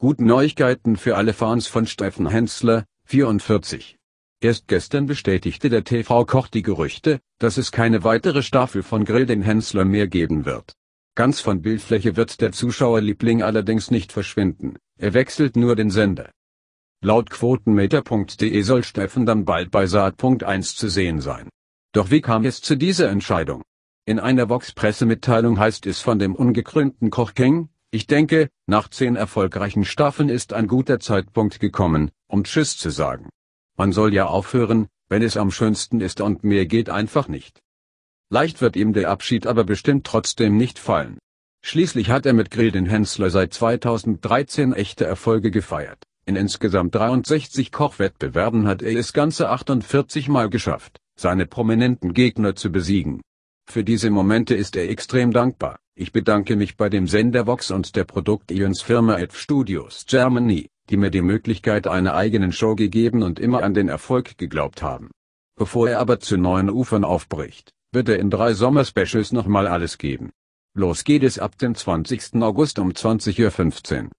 Gute Neuigkeiten für alle Fans von Steffen Hensler, 44. Erst gestern bestätigte der TV-Koch die Gerüchte, dass es keine weitere Staffel von Grill den Hensler mehr geben wird. Ganz von Bildfläche wird der Zuschauerliebling allerdings nicht verschwinden, er wechselt nur den Sender. Laut Quotenmeter.de soll Steffen dann bald bei Saat.1 zu sehen sein. Doch wie kam es zu dieser Entscheidung? In einer Vox-Pressemitteilung heißt es von dem ungekrönten Koch King, ich denke, nach zehn erfolgreichen Staffeln ist ein guter Zeitpunkt gekommen, um Tschüss zu sagen. Man soll ja aufhören, wenn es am schönsten ist und mehr geht einfach nicht. Leicht wird ihm der Abschied aber bestimmt trotzdem nicht fallen. Schließlich hat er mit Grill den Hensler seit 2013 echte Erfolge gefeiert. In insgesamt 63 Kochwettbewerben hat er es ganze 48 Mal geschafft, seine prominenten Gegner zu besiegen. Für diese Momente ist er extrem dankbar. Ich bedanke mich bei dem Sender Vox und der Produktionsfirma F Studios Germany, die mir die Möglichkeit einer eigenen Show gegeben und immer an den Erfolg geglaubt haben. Bevor er aber zu neuen Ufern aufbricht, wird er in drei Sommer-Specials nochmal alles geben. Los geht es ab dem 20. August um 20.15 Uhr.